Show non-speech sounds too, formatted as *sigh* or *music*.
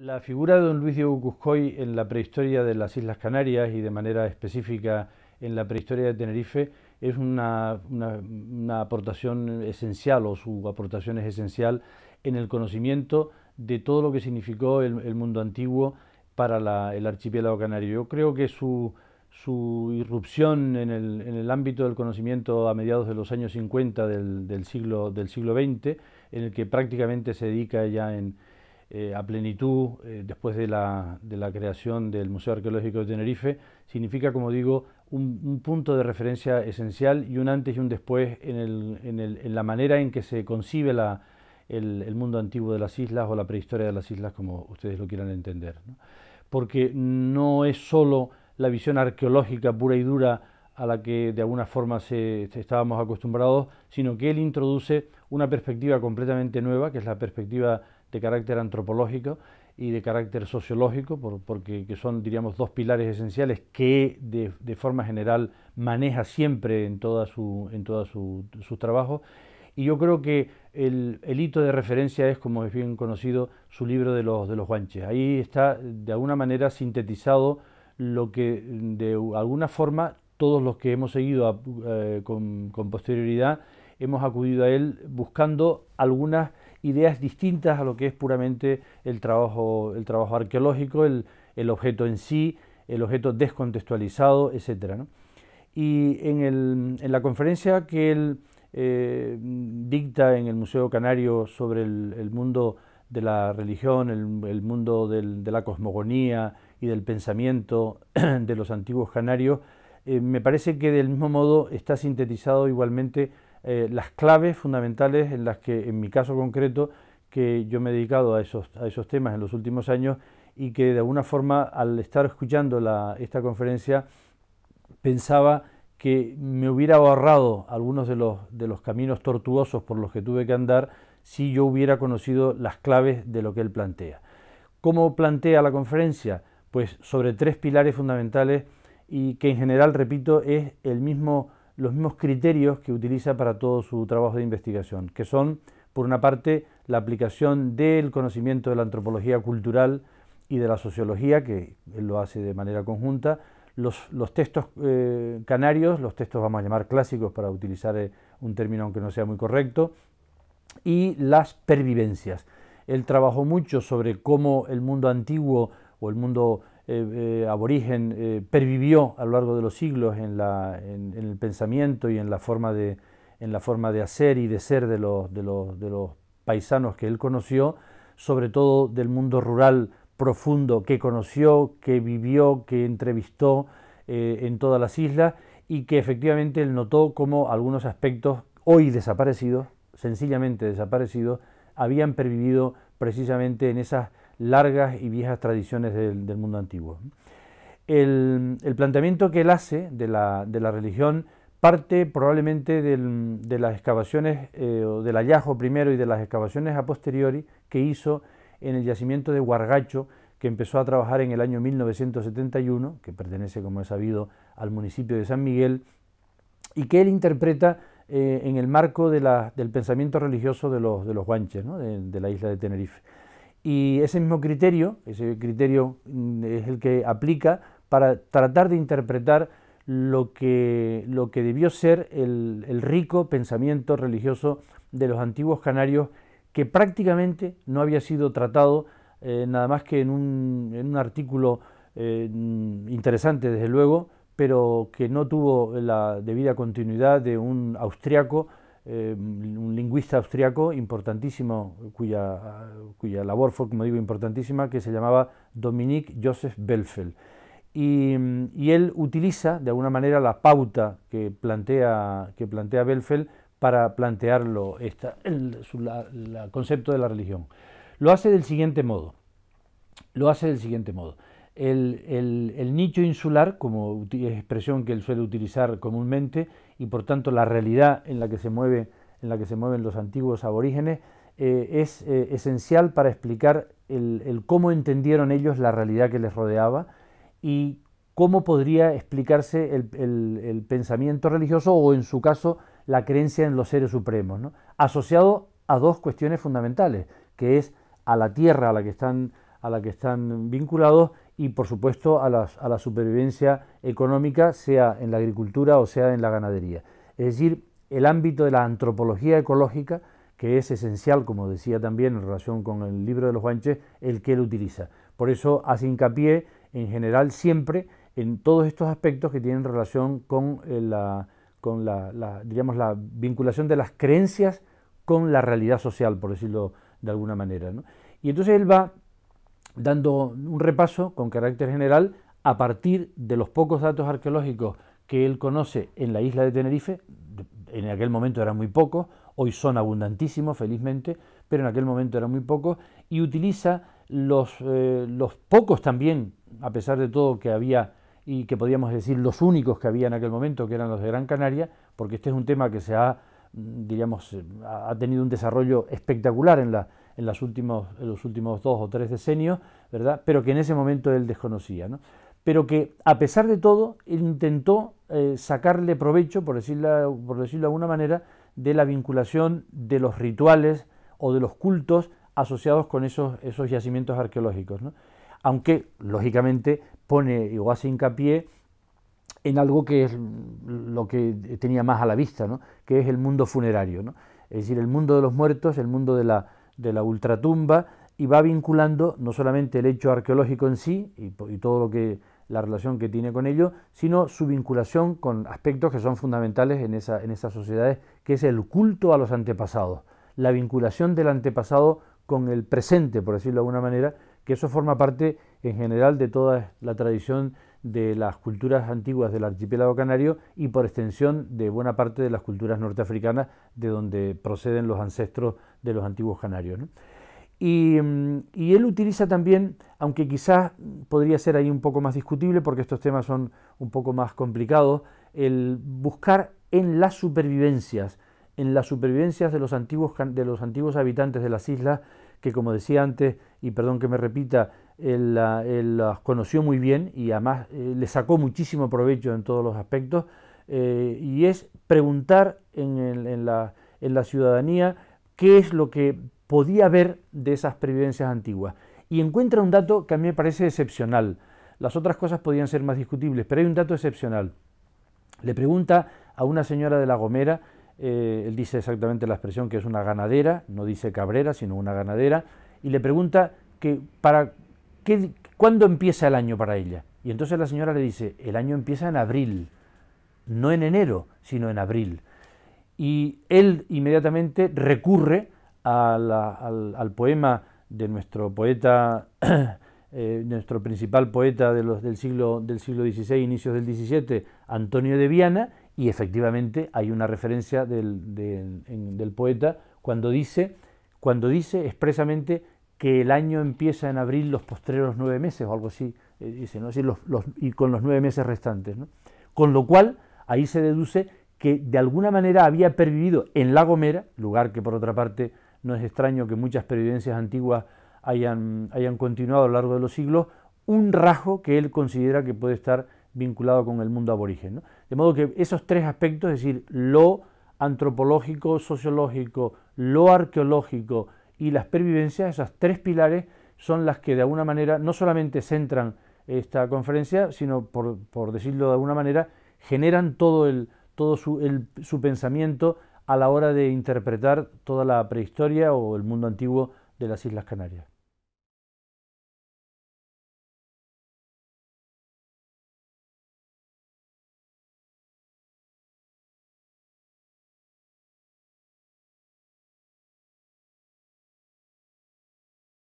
La figura de don Luis Diego Cuscoy en la prehistoria de las Islas Canarias y de manera específica en la prehistoria de Tenerife es una, aportación esencial o su aportación es esencial en el conocimiento de todo lo que significó el, mundo antiguo para el archipiélago canario. Yo creo que su, su irrupción en el, ámbito del conocimiento a mediados de los años 50 del, siglo, del siglo XX, en el que prácticamente se dedica ya en, eh, a plenitud eh, después de la, creación del Museo Arqueológico de Tenerife, significa, como digo, un, punto de referencia esencial y un antes y un después en, la manera en que se concibe el, mundo antiguo de las islas o la prehistoria de las islas, como ustedes lo quieran entender. Porque no es solo la visión arqueológica pura y dura a la que de alguna forma estábamos acostumbrados, sino que él introduce una perspectiva completamente nueva, que es la perspectiva de carácter antropológico y de carácter sociológico, porque son, diríamos, dos pilares esenciales que de, forma general maneja siempre en todos su, en su, sus trabajos. Y yo creo que el, hito de referencia es, como es bien conocido, su libro de los, de los guanches. Ahí está, de alguna manera, sintetizado lo que, de alguna forma, todos los que hemos seguido eh, con, con posterioridad, hemos acudido a él buscando algunas ideas distintas a lo que es puramente el trabajo, el trabajo arqueológico, el, objeto en sí, el objeto descontextualizado, etcétera. Y en, el, en, la conferencia que él eh, dicta en el Museo Canario sobre el, mundo de la religión, el, mundo de la cosmogonía y del pensamiento *clears throat* de los antiguos canarios, eh, me parece que del mismo modo está sintetizado igualmente eh, las claves fundamentales en las que, en mi caso concreto, que yo me he dedicado a esos, a esos temas en los últimos años y que de alguna forma al estar escuchando esta conferencia pensaba que me hubiera ahorrado algunos de los, de los caminos tortuosos por los que tuve que andar si yo hubiera conocido las claves de lo que él plantea. ¿Cómo plantea la conferencia? Pues sobre tres pilares fundamentales y que en general, repito, es el mismo los mismos criterios que utiliza para todo su trabajo de investigación, que son, por una parte, la aplicación del conocimiento de la antropología cultural y de la sociología, que él lo hace de manera conjunta, los, los textos eh, canarios, los textos vamos a llamar clásicos para utilizar eh, un término aunque no sea muy correcto, y las pervivencias. Él trabajó mucho sobre cómo el mundo antiguo o el mundo eh, eh, aborigen eh, pervivió a lo largo de los siglos en, el pensamiento y en la forma de, en la forma de hacer y de ser de los, de, los, paisanos que él conoció, sobre todo del mundo rural profundo que conoció, que vivió, que entrevistó en todas las islas y que efectivamente él notó como algunos aspectos hoy desaparecidos, sencillamente desaparecidos, habían pervivido precisamente en esas largas y viejas tradiciones del, mundo antiguo. El, planteamiento que él hace de la, religión parte probablemente de las excavaciones, eh, o del hallazgo primero y de las excavaciones a posteriori que hizo en el yacimiento de Huargacho, que empezó a trabajar en el año 1971, que pertenece, como es sabido, al municipio de San Miguel, y que él interpreta eh, en el marco del pensamiento religioso de los, guanches, de la isla de Tenerife. Y ese mismo criterio, ese criterio mm, es el que aplica para tratar de interpretar lo que, lo que debió ser el, el rico pensamiento religioso de los antiguos canarios que prácticamente no había sido tratado eh, nada más que en un, en un artículo eh, mm, interesante, desde luego, pero que no tuvo la debida continuidad de un austriaco Em, un lingüista austriaco importantísimo, cuya, labor fue, como digo, importantísima, que se llamaba Dominique Joseph Belfel. Y, él utiliza, de alguna manera, la pauta que plantea, que plantea Belfel para plantearlo, el concepto de la religión. Lo hace del siguiente modo. Lo hace del siguiente modo el, nicho insular, como expresión que él suele utilizar comúnmente, y por tanto la realidad en la que se, en la que se mueven los antiguos aborígenes, eh, es eh, esencial para explicar el, cómo entendieron ellos la realidad que les rodeaba y cómo podría explicarse el, pensamiento religioso o, en su caso, la creencia en los seres supremos, asociado a dos cuestiones fundamentales, que es a la tierra a la que están vinculados y por supuesto a, la supervivencia económica, sea en la agricultura o sea en la ganadería. Es decir, el ámbito de la antropología ecológica, que es esencial, como decía también en relación con el libro de los Juanches, el que él utiliza. Por eso hace hincapié en general siempre en todos estos aspectos que tienen relación con, eh, la, con la, la, la vinculación de las creencias con la realidad social, por decirlo de alguna manera. Y entonces él va dando un repaso con carácter general a partir de los pocos datos arqueológicos que él conoce en la isla de Tenerife, en aquel momento eran muy pocos, hoy son abundantísimos, felizmente, pero en aquel momento eran muy pocos, y utiliza eh, los, pocos también, a pesar de todo que había y que podíamos decir los únicos que había en aquel momento, que eran los de Gran Canaria, porque este es un tema que se ha, mm, diríamos, eh, ha tenido un desarrollo espectacular en la, en, últimos, los últimos dos o tres decenios, ¿verdad? pero que en ese momento él desconocía. Pero que a pesar de todo intentó eh, sacarle provecho, por, por decirlo de alguna manera, de la vinculación de los rituales o de los cultos asociados con esos, esos yacimientos arqueológicos. Aunque, lógicamente, pone o hace hincapié en algo que es lo que tenía más a la vista, que es el mundo funerario, es decir, el mundo de los muertos, el mundo de la, de la ultratumba y va vinculando no solamente el hecho arqueológico en sí y, y todo lo que la relación que tiene con ello, sino su vinculación con aspectos que son fundamentales en, esa, en esas sociedades, que es el culto a los antepasados, la vinculación del antepasado con el presente, por decirlo de alguna manera, que eso forma parte en general de toda la tradición de las culturas antiguas del archipiélago canario y por extensión de buena parte de las culturas norteafricanas de donde proceden los ancestros de los antiguos canarios. Y, mm, y, él utiliza también, aunque quizás podría ser ahí un poco más discutible porque estos temas son un poco más complicados, el buscar en las supervivencias, en las supervivencias de los antiguos, de los antiguos habitantes de las islas, que como decía antes, y perdón que me repita, él, las conoció muy bien y además eh, le sacó muchísimo provecho en todos los aspectos, eh, y es preguntar en, la, ciudadanía qué es lo que podía haber de esas previdencias antiguas. Y encuentra un dato que a mí me parece excepcional. Las otras cosas podían ser más discutibles, pero hay un dato excepcional. Le pregunta a una señora de La Gomera eh, él dice exactamente la expresión que es una ganadera, no dice cabrera, sino una ganadera, y le pregunta que para qué, cuándo empieza el año para ella. Y entonces la señora le dice, el año empieza en abril, no en enero, sino en abril. Y él inmediatamente recurre al, al, poema de nuestro poeta, *coughs* eh, nuestro principal poeta de los, del, siglo, del siglo XVI, inicios del XVII, Antonio de Viana, y efectivamente hay una referencia del, poeta cuando dice, cuando dice expresamente que el año empieza en abril los postreros nueve meses o algo así, eh, dice, ¿no? los, y con los nueve meses restantes. Con lo cual, ahí se deduce que de alguna manera había pervivido en La Gomera, lugar que por otra parte no es extraño que muchas pervivencias antiguas hayan, hayan continuado a lo largo de los siglos, un rasgo que él considera que puede estar vinculado con el mundo aborigen. De modo que esos tres aspectos, es decir, lo antropológico, sociológico, lo arqueológico y las pervivencias, esos tres pilares son las que de alguna manera no solamente centran esta conferencia, sino por, por decirlo de alguna manera, generan todo, el, todo su, su pensamiento a la hora de interpretar toda la prehistoria o el mundo antiguo de las Islas Canarias.